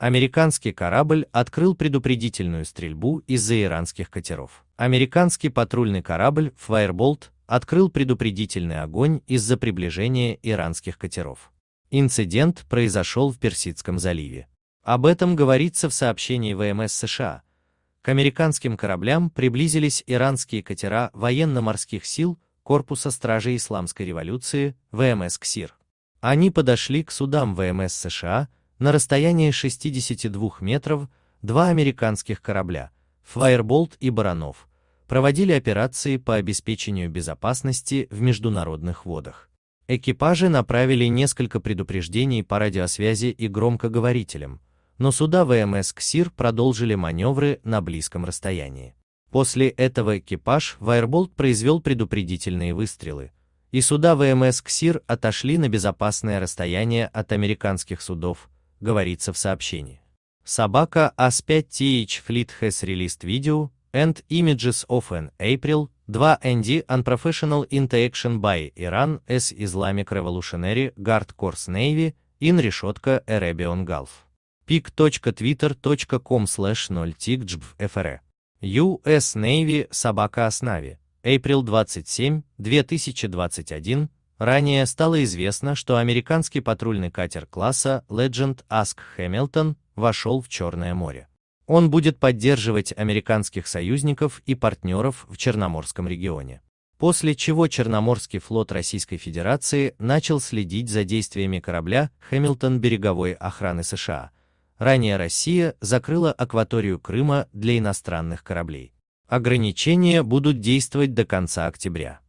Американский корабль открыл предупредительную стрельбу из-за иранских катеров. Американский патрульный корабль Firebolt открыл предупредительный огонь из-за приближения иранских катеров. Инцидент произошел в Персидском заливе. Об этом говорится в сообщении ВМС США. К американским кораблям приблизились иранские катера военно-морских сил Корпуса Стражей Исламской Революции ВМС КСИР. Они подошли к судам ВМС США, на расстоянии 62 метров два американских корабля «Фаерболт» и «Баранов» проводили операции по обеспечению безопасности в международных водах. Экипажи направили несколько предупреждений по радиосвязи и громкоговорителям, но суда ВМС «Ксир» продолжили маневры на близком расстоянии. После этого экипаж «Вайерболт» произвел предупредительные выстрелы, и суда ВМС «Ксир» отошли на безопасное расстояние от американских судов – говорится в сообщении. Собака AS5TH Fleet has released video and images of an April 2 ND unprofessional interaction by Iran as Islamic Revolutionary Guard Corps Navy in решетка Arabian Gulf. pic.twitter.com slash 0 US Navy собака Asnavi. April 27, 2021, Ранее стало известно, что американский патрульный катер класса Legend Ask Hamilton вошел в Черное море. Он будет поддерживать американских союзников и партнеров в Черноморском регионе. После чего Черноморский флот Российской Федерации начал следить за действиями корабля Хэмилтон береговой охраны США. Ранее Россия закрыла акваторию Крыма для иностранных кораблей. Ограничения будут действовать до конца октября.